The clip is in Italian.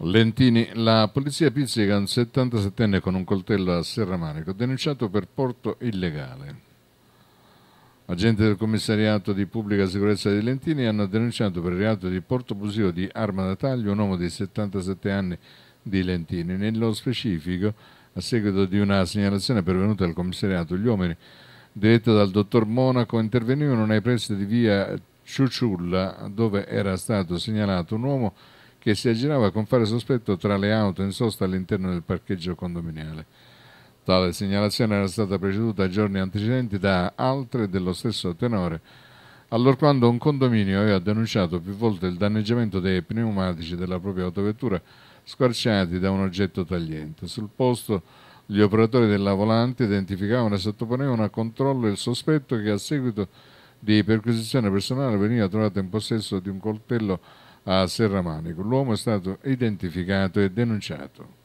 Lentini, la polizia pizzica un 77enne con un coltello a Serramanico, denunciato per porto illegale. Agenti del commissariato di pubblica sicurezza di Lentini hanno denunciato per il reato di porto abusivo di arma da taglio un uomo di 77 anni di Lentini. Nello specifico, a seguito di una segnalazione pervenuta al commissariato, gli uomini, diretti dal dottor Monaco, intervenivano nei pressi di via Ciuciulla, dove era stato segnalato un uomo che si aggirava con fare sospetto tra le auto in sosta all'interno del parcheggio condominiale. Tale segnalazione era stata preceduta giorni antecedenti da altre dello stesso tenore, allorquando un condominio aveva denunciato più volte il danneggiamento dei pneumatici della propria autovettura squarciati da un oggetto tagliente. Sul posto gli operatori della volante identificavano e sottoponevano a controllo il sospetto che a seguito di perquisizione personale veniva trovato in possesso di un coltello a Serramanico. L'uomo è stato identificato e denunciato.